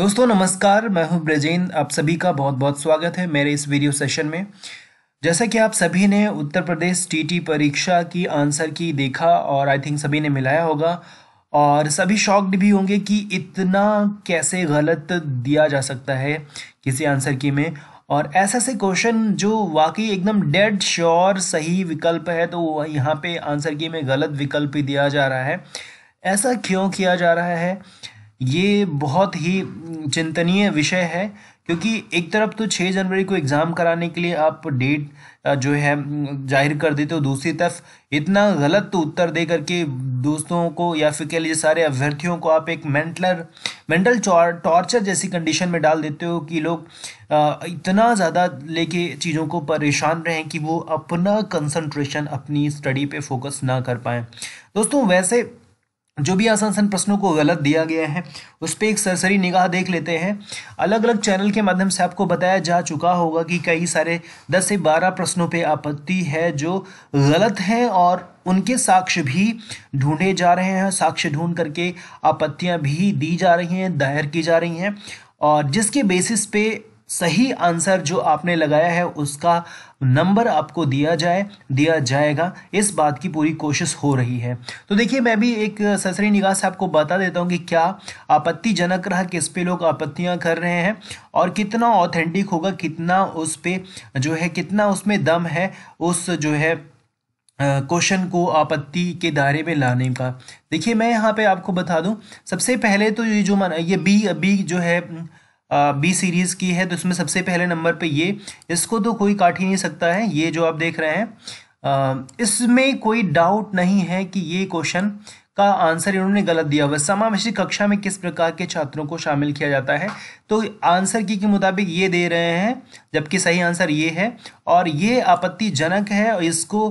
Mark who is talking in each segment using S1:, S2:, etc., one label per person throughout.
S1: दोस्तों नमस्कार मैं हूं ब्रजेंद्र आप सभी का बहुत बहुत स्वागत है मेरे इस वीडियो सेशन में जैसा कि आप सभी ने उत्तर प्रदेश टीटी परीक्षा की आंसर की देखा और आई थिंक सभी ने मिलाया होगा और सभी शॉक्ड भी होंगे कि इतना कैसे गलत दिया जा सकता है किसी आंसर की में और ऐसा से क्वेश्चन जो वाकई एकदम डेड श्योर सही विकल्प है तो यहाँ पे आंसर की में गलत विकल्प ही दिया जा रहा है ऐसा क्यों किया जा रहा है ये बहुत ही चिंतनीय विषय है क्योंकि एक तरफ तो 6 जनवरी को एग्ज़ाम कराने के लिए आप डेट जो है जाहिर कर देते हो दूसरी तरफ इतना गलत तो उत्तर दे करके दोस्तों को या फिर कह लीजिए सारे अभ्यर्थियों को आप एक मेंटलर मेंटल टॉर्चर जैसी कंडीशन में डाल देते हो कि लोग इतना ज़्यादा लेके चीज़ों को परेशान रहें कि वो अपना कंसंट्रेशन अपनी स्टडी पे फोकस ना कर पाएँ दोस्तों वैसे जो भी आसान आसान प्रश्नों को गलत दिया गया है उस पर एक सरसरी निगाह देख लेते हैं अलग अलग चैनल के माध्यम से आपको बताया जा चुका होगा कि कई सारे 10 से 12 प्रश्नों पे आपत्ति है जो गलत हैं और उनके साक्ष्य भी ढूंढे जा रहे हैं साक्ष्य ढूंढ करके आपत्तियां भी दी जा रही हैं दायर की जा रही हैं और जिसके बेसिस पे सही आंसर जो आपने लगाया है उसका नंबर आपको दिया जाए दिया जाएगा इस बात की पूरी कोशिश हो रही है तो देखिए मैं भी एक ससरी निगाह से आपको बता देता हूँ कि क्या आपत्तिजनक रहा किस पे लोग आपत्तियाँ कर रहे हैं और कितना ऑथेंटिक होगा कितना उस पर जो है कितना उसमें दम है उस जो है क्वेश्चन को आपत्ति के दायरे में लाने का देखिए मैं यहाँ पे आपको बता दूँ सबसे पहले तो ये जो माना ये बी बी जो है बी सीरीज़ की है तो इसमें सबसे पहले नंबर पे ये इसको तो कोई काट ही नहीं सकता है ये जो आप देख रहे हैं इसमें कोई डाउट नहीं है कि ये क्वेश्चन का आंसर इन्होंने गलत दिया हुआ समावेशी कक्षा में किस प्रकार के छात्रों को शामिल किया जाता है तो आंसर की के मुताबिक ये दे रहे हैं जबकि सही आंसर ये है और ये आपत्तिजनक है और इसको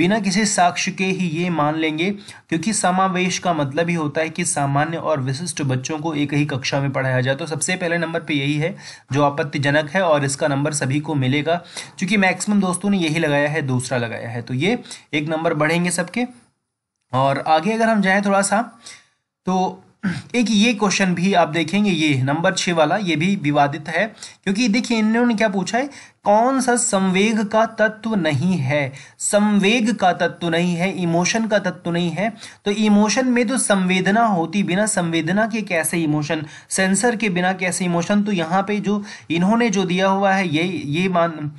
S1: बिना किसी साक्ष्य के ही ये मान लेंगे क्योंकि समावेश का मतलब ही होता है कि सामान्य और विशिष्ट बच्चों को एक ही कक्षा में पढ़ाया जाए तो सबसे पहले नंबर पर यही है जो आपत्तिजनक है और इसका नंबर सभी को मिलेगा चूँकि मैक्सिमम दोस्तों ने यही लगाया है दूसरा लगाया है तो ये एक नंबर बढ़ेंगे सबके और आगे अगर हम जाएँ थोड़ा सा तो एक ये क्वेश्चन भी आप देखेंगे ये नंबर छः वाला ये भी विवादित है क्योंकि देखिए इन्होंने क्या पूछा है कौन सा संवेग का तत्व नहीं है संवेग का तत्व नहीं है इमोशन का तत्व नहीं है तो इमोशन में तो संवेदना होती बिना संवेदना के कैसे इमोशन सेंसर के बिना कैसे इमोशन तो यहाँ पे जो इन्होंने जो दिया हुआ है ये ये मान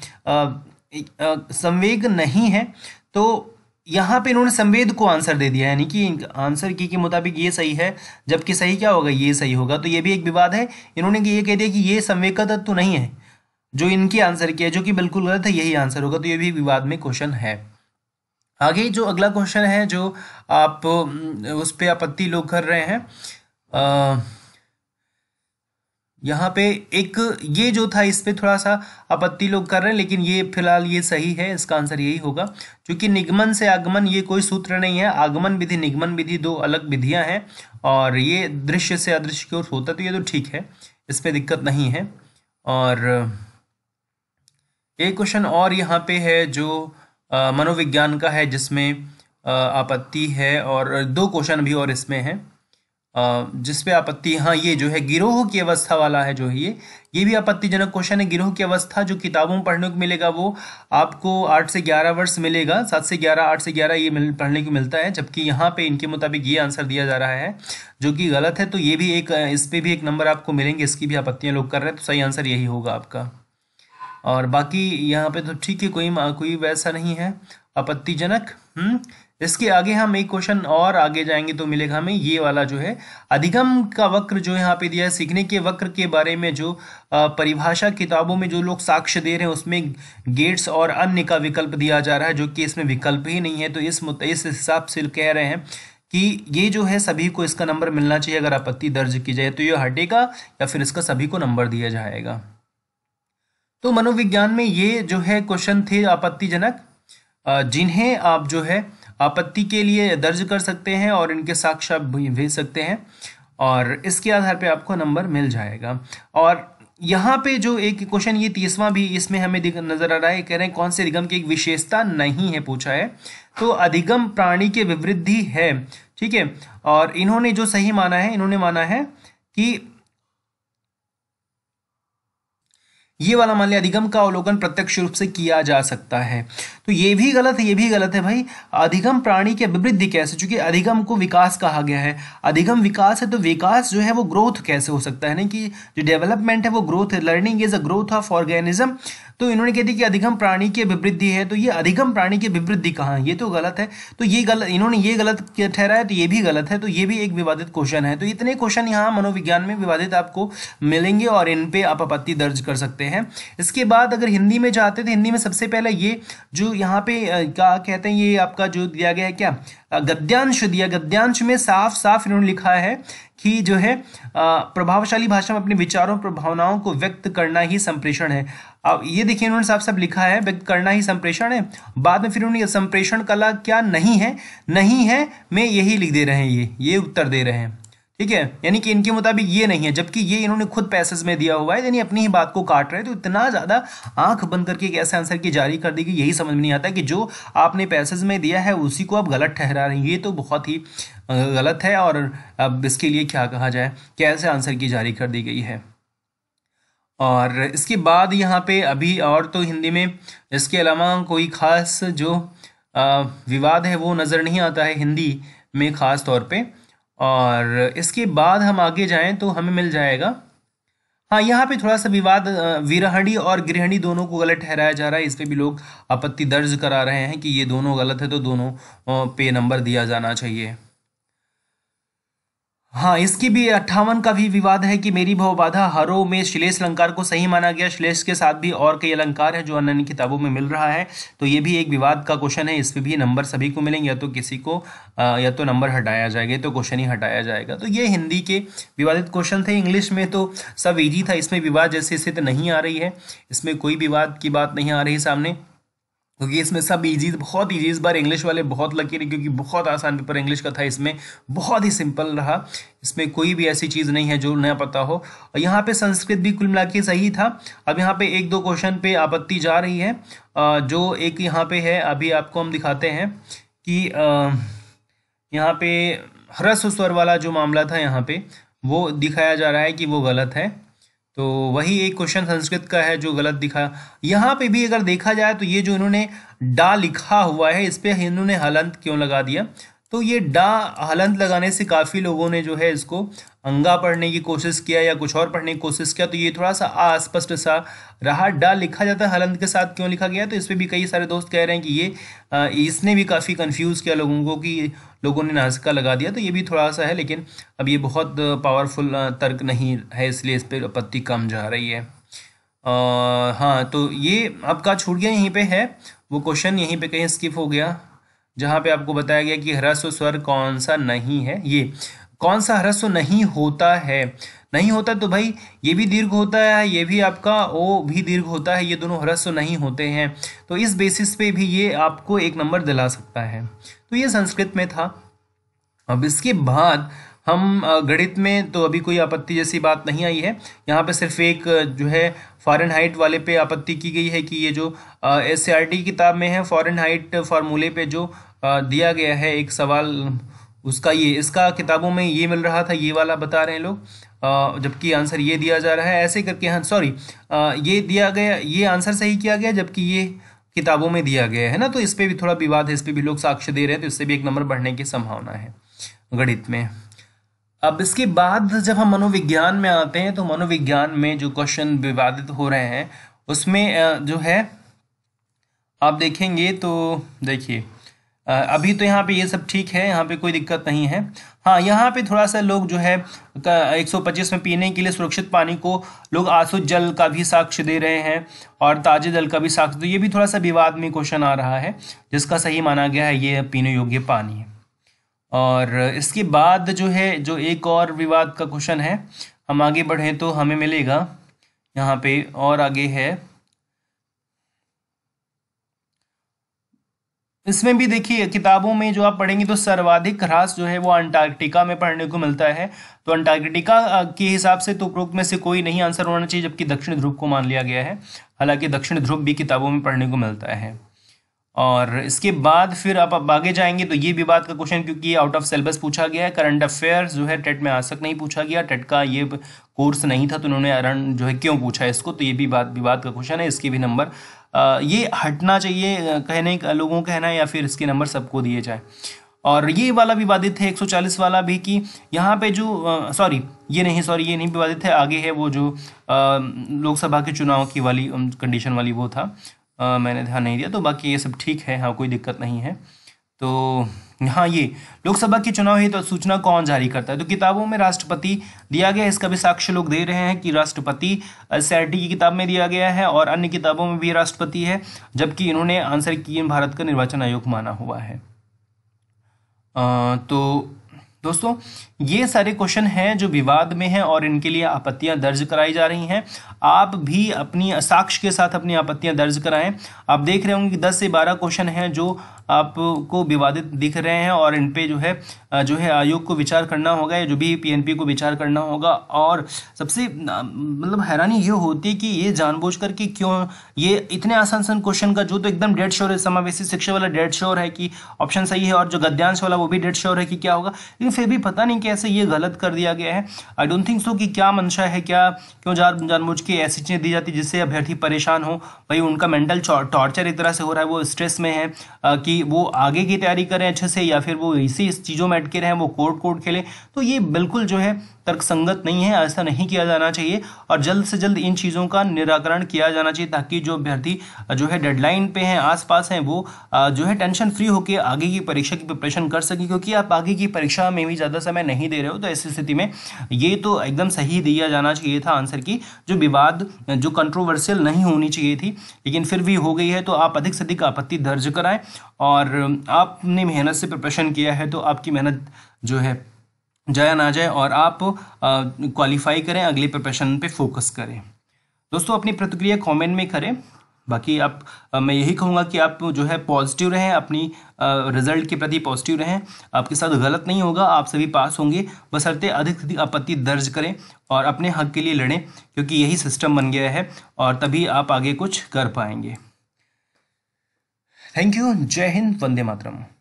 S1: संवेग नहीं है तो यहाँ पे इन्होंने संवेद को आंसर दे दिया यानी कि आंसर की के मुताबिक ये सही है जबकि सही क्या होगा ये सही होगा तो ये भी एक विवाद है इन्होंने ये कह दिया कि ये संवेद का तत्व नहीं है जो इनके आंसर किया जो कि बिल्कुल गलत है यही आंसर होगा तो ये भी विवाद में क्वेश्चन है आगे जो अगला क्वेश्चन है जो आप उस पर आपत्ति लोग कर रहे हैं आ, यहाँ पे एक ये जो था इस पर थोड़ा सा आपत्ति लोग कर रहे हैं लेकिन ये फिलहाल ये सही है इसका आंसर यही होगा क्योंकि निगमन से आगमन ये कोई सूत्र नहीं है आगमन विधि निगमन विधि दो अलग विधियाँ हैं और ये दृश्य से अदृश्य की ओर होता तो ये तो ठीक है इस पर दिक्कत नहीं है और एक क्वेश्चन और यहाँ पे है जो मनोविज्ञान का है जिसमें आपत्ति है और दो क्वेश्चन भी और इसमें हैं जिसपे आपत्ति हाँ ये जो है गिरोह की अवस्था वाला है जो है ये ये भी आपत्तिजनक क्वेश्चन है गिरोह की अवस्था जो किताबों में पढ़ने को मिलेगा वो आपको आठ से ग्यारह वर्ष मिलेगा सात से ग्यारह आठ से ग्यारह ये मिल पढ़ने को मिलता है जबकि यहाँ पे इनके मुताबिक ये आंसर दिया जा रहा है जो कि गलत है तो ये भी एक इस पर भी एक नंबर आपको मिलेंगे इसकी भी आपत्तियाँ लोग कर रहे हैं तो सही आंसर यही होगा आपका और बाकी यहाँ पे तो ठीक है कोई कोई वैसा नहीं है आपत्तिजनक हम्म, इसके आगे हम एक क्वेश्चन और आगे जाएंगे तो मिलेगा हमें ये वाला जो है अधिगम का वक्र जो यहाँ पे दिया है सीखने के वक्र के बारे में जो परिभाषा किताबों में जो लोग साक्ष्य दे रहे हैं उसमें गेट्स और अन्य का विकल्प दिया जा रहा है जो कि इसमें विकल्प ही नहीं है तो इस इस हिसाब से कह रहे हैं कि ये जो है सभी को इसका नंबर मिलना चाहिए अगर आपत्ति दर्ज की जाए तो ये हटेगा या फिर इसका सभी को नंबर दिया जाएगा तो मनोविज्ञान में ये जो है क्वेश्चन थे आपत्तिजनक जिन्हें आप जो है आपत्ति के लिए दर्ज कर सकते हैं और इनके साक्ष्य आप भेज सकते हैं और इसके आधार पे आपको नंबर मिल जाएगा और यहाँ पे जो एक क्वेश्चन ये तीसवा भी इसमें हमें नजर आ रहा है कह रहे हैं कौन से अधिगम की एक विशेषता नहीं है पूछा है तो अधिगम प्राणी के विवृद्धि है ठीक है और इन्होंने जो सही माना है इन्होंने माना है कि ये वाला मान लिया अधिगम का अवलोकन प्रत्यक्ष रूप से किया जा सकता है तो ये भी गलत है ये भी गलत है भाई अधिगम प्राणी की अभिवृद्धि कैसे चूंकि अधिगम को विकास कहा गया है अधिगम विकास है तो विकास जो है वो ग्रोथ कैसे हो सकता है ना कि जो डेवलपमेंट है वो ग्रोथ है learning is a growth of organism तो इन्होंने कह दी कि अधिगम प्राणी की अभिवृद्धि है तो ये अधिगम प्राणी की अभिवृद्धि कहाँ है ये तो गलत है तो ये गलत इन्होंने ये गलत ठहरा है तो ये भी गलत है तो ये भी एक विवादित क्वेश्चन है तो इतने क्वेश्चन यहाँ मनोविज्ञान में विवादित आपको मिलेंगे और इन पर आप आपत्ति दर्ज कर सकते हैं सकते हैं इसके बाद अगर हिंदी में जाते तो हिंदी में सबसे पहले ये जो यहाँ पे क्या कहते हैं ये आपका जो दिया गया है क्या गद्यांश दिया गद्यांश में साफ साफ इन्होंने लिखा है कि जो है प्रभावशाली भाषा में अपने विचारों और भावनाओं को व्यक्त करना ही संप्रेषण है अब ये देखिए इन्होंने साफ साफ लिखा है व्यक्त करना ही संप्रेषण है बाद में फिर उन्होंने संप्रेषण कला क्या नहीं है नहीं है मैं यही लिख दे रहे हैं ये ये उत्तर दे रहे हैं ठीक है यानी कि इनके मुताबिक ये नहीं है जबकि ये इन्होंने खुद पैसेज में दिया हुआ है यानी अपनी ही बात को काट रहे हैं तो इतना ज़्यादा आंख बंद करके एक ऐसे आंसर की जारी कर दी यही समझ में नहीं आता कि जो आपने पैसेज में दिया है उसी को आप गलत ठहरा रहे हैं ये तो बहुत ही गलत है और अब इसके लिए क्या कहा जाए कैसे आंसर की जारी कर दी गई है और इसके बाद यहाँ पे अभी और तो हिंदी में इसके अलावा कोई ख़ास जो विवाद है वो नज़र नहीं आता है हिंदी में ख़ास तौर पर और इसके बाद हम आगे जाएं तो हमें मिल जाएगा हाँ यहाँ पे थोड़ा सा विवाद विरहणी और गृहणी दोनों को गलत ठहराया जा रहा है इस पर भी लोग आपत्ति दर्ज करा रहे हैं कि ये दोनों गलत है तो दोनों पे नंबर दिया जाना चाहिए हाँ इसकी भी अट्ठावन का भी विवाद है कि मेरी भवबाधा हरो में श्लेष अलंकार को सही माना गया श्लेष के साथ भी और कई अलंकार है जो अन्य किताबों में मिल रहा है तो ये भी एक विवाद का क्वेश्चन है इस पर भी नंबर सभी को मिलेंगे या तो किसी को आ, या तो नंबर हटाया जाएगा तो क्वेश्चन ही हटाया जाएगा तो ये हिंदी के विवादित क्वेश्चन थे इंग्लिश में तो सब ईजी था इसमें विवाद जैसे स्थिति नहीं आ रही है इसमें कोई विवाद की बात नहीं आ रही सामने क्योंकि इसमें सब इजी बहुत इजी इस बार इंग्लिश वाले बहुत लकी रहे क्योंकि बहुत आसान पेपर इंग्लिश का था इसमें बहुत ही सिंपल रहा इसमें कोई भी ऐसी चीज़ नहीं है जो नया पता हो और यहाँ पे संस्कृत भी कुल मिला के सही था अब यहाँ पे एक दो क्वेश्चन पे आपत्ति जा रही है जो एक यहाँ पे है अभी आपको हम दिखाते हैं कि यहाँ पे ह्रस्व स्वर वाला जो मामला था यहाँ पे वो दिखाया जा रहा है कि वो गलत है तो वही एक क्वेश्चन संस्कृत का है जो गलत दिखा यहाँ पे भी अगर देखा जाए तो ये जो इन्होंने डा लिखा हुआ है इस पर इन्होंने हलंत क्यों लगा दिया तो ये डा हलंत लगाने से काफ़ी लोगों ने जो है इसको अंगा पढ़ने की कोशिश किया या कुछ और पढ़ने की कोशिश किया तो ये थोड़ा सा अस्पष्ट सा रहा डा लिखा जाता है हलंत के साथ क्यों लिखा गया तो इस पर भी कई सारे दोस्त कह रहे हैं कि ये इसने भी काफ़ी कन्फ्यूज़ किया लोगों को कि लोगों ने नाजिका लगा दिया तो ये भी थोड़ा सा है लेकिन अब ये बहुत पावरफुल तर्क नहीं है इसलिए इस पर आपत्ति कम जा रही है आ, हाँ तो ये आपका छूट गया यहीं पर है वो क्वेश्चन यहीं पर कहीं स्किप हो गया जहाँ पे आपको बताया गया कि ह्रस्व स्वर कौन सा नहीं है ये कौन सा ह्रस्व नहीं होता है नहीं होता तो भाई ये भी दीर्घ होता है ये भी आपका ओ भी दीर्घ होता है ये दोनों ह्रस्व नहीं होते हैं तो इस बेसिस पे भी ये आपको एक नंबर दिला सकता है तो ये संस्कृत में था अब इसके बाद हम गणित में तो अभी कोई आपत्ति जैसी बात नहीं आई है यहाँ पे सिर्फ एक जो है फॉरन हाइट वाले पे आपत्ति की गई है कि ये जो एस की किताब में है फॉरन हाइट फार्मूले पे जो दिया गया है एक सवाल उसका ये इसका किताबों में ये मिल रहा था ये वाला बता रहे हैं लोग जबकि आंसर ये दिया जा रहा है ऐसे करके हाँ सॉरी ये दिया गया ये आंसर सही किया गया जबकि ये किताबों में दिया गया है ना तो इस पर भी थोड़ा विवाद है इस पर भी लोग साक्ष्य दे रहे हैं तो इससे भी एक नंबर बढ़ने की संभावना है गणित में अब इसके बाद जब हम मनोविज्ञान में आते हैं तो मनोविज्ञान में जो क्वेश्चन विवादित हो रहे हैं उसमें जो है आप देखेंगे तो देखिए अभी तो यहाँ पे ये सब ठीक है यहाँ पे कोई दिक्कत नहीं है हाँ यहाँ पे थोड़ा सा लोग जो है 125 में पीने के लिए सुरक्षित पानी को लोग आंसू जल का भी साक्ष्य दे रहे हैं और ताजे जल का भी साक्ष्य तो ये भी थोड़ा सा विवाद में क्वेश्चन आ रहा है जिसका सही माना गया है ये पीने योग्य पानी है और इसके बाद जो है जो एक और विवाद का क्वेश्चन है हम आगे बढ़े तो हमें मिलेगा यहाँ पे और आगे है इसमें भी देखिए किताबों में जो आप पढ़ेंगे तो सर्वाधिक ह्रास जो है वो अंटार्कटिका में पढ़ने को मिलता है तो अंटार्कटिका के हिसाब से तो उपरोक्त में से कोई नहीं आंसर होना चाहिए जबकि दक्षिण ध्रुव को मान लिया गया है हालांकि दक्षिण ध्रुव भी किताबों में पढ़ने को मिलता है और इसके बाद फिर आप अब आगे जाएंगे तो ये भी बात का क्वेश्चन क्योंकि आउट ऑफ सिलेबस पूछा गया है करंट अफेयर जो है टेट में आज तक नहीं पूछा गया टेट का ये कोर्स नहीं था तो उन्होंने अरण जो है क्यों पूछा इसको तो ये भी बात विवाद का क्वेश्चन है इसके भी नंबर ये हटना चाहिए कहने का लोगों का कहना है या फिर इसके नंबर सबको दिए जाए और ये वाला विवादित है 140 वाला भी कि यहाँ पे जो सॉरी ये नहीं सॉरी ये नहीं विवादित है आगे है वो जो लोकसभा के चुनाव की वाली कंडीशन वाली वो था आ, मैंने ध्यान नहीं दिया तो बाकी ये सब ठीक है हाँ कोई दिक्कत नहीं है तो हाँ ये लोकसभा के चुनाव हेतु तो सूचना कौन जारी करता है तो किताबों में राष्ट्रपति दिया गया है इसका भी साक्ष्य लोग दे रहे हैं कि राष्ट्रपति एसआरटी की किताब में दिया गया है और अन्य किताबों में भी राष्ट्रपति है जबकि इन्होंने आंसर की भारत का निर्वाचन आयोग माना हुआ है आ, तो दोस्तों ये सारे क्वेश्चन हैं जो विवाद में हैं और इनके लिए आपत्तियां दर्ज कराई जा रही हैं आप भी अपनी साक्ष्य के साथ अपनी आपत्तियां दर्ज कराएं आप देख रहे होंगे कि 10 से 12 क्वेश्चन हैं जो आपको विवादित दिख रहे हैं और इन पे जो है जो है आयोग को विचार करना होगा या जो भी पीएनपी को विचार करना होगा और सबसे मतलब हैरानी ये होती है कि ये जानबूझ कर कि क्यों ये इतने आसान आसान क्वेश्चन का जो तो एकदम डेड श्योर है समावेशी शिक्षा वाला डेड श्योर है कि ऑप्शन सही है और जो गद्यांश वाला वो भी डेड श्योर है कि क्या होगा लेकिन फिर भी पता नहीं कैसे ये गलत कर दिया गया है आई डोंट थिंक सो कि क्या मंशा है क्या क्यों जान जानबूझ के ऐसी चीज़ें दी जाती जिससे अभ्यर्थी परेशान हो भाई उनका मेंटल टॉर्चर एक तरह से हो रहा है वो स्ट्रेस में है कि वो आगे की तैयारी करें अच्छे से या फिर वो इसी चीज़ों में अटके रहें वो कोर्ट कोर्ट खेलें तो ये बिल्कुल जो है तर्कसंगत नहीं है ऐसा नहीं किया जाना चाहिए और जल्द से जल्द इन चीज़ों का निराकरण किया जाना चाहिए ताकि जो अभ्यर्थी जो है डेडलाइन पे हैं आसपास हैं वो जो है टेंशन फ्री होकर आगे की परीक्षा की प्रिपरेशन कर सके क्योंकि आप आगे की परीक्षा में भी ज़्यादा समय नहीं दे रहे हो तो ऐसी स्थिति में ये तो एकदम सही दिया जाना चाहिए था आंसर की जो विवाद जो कंट्रोवर्सियल नहीं होनी चाहिए थी लेकिन फिर भी हो गई है तो आप अधिक से अधिक आपत्ति दर्ज कराएं और आपने मेहनत से प्रिपरेशन किया है तो आपकी मेहनत जो है जाया ना जाए और आप क्वालिफाई करें अगले प्रोफेशन पे फोकस करें दोस्तों अपनी प्रतिक्रिया कमेंट में करें बाकी आप आ, मैं यही कहूँगा कि आप जो है पॉजिटिव रहें अपनी रिजल्ट के प्रति पॉजिटिव रहें आपके साथ गलत नहीं होगा आप सभी पास होंगे बसरते अधिक से अधिक आपत्ति दर्ज करें और अपने हक के लिए लड़ें क्योंकि यही सिस्टम बन गया है और तभी आप आगे कुछ कर पाएंगे थैंक यू जय हिंद वंदे मातरम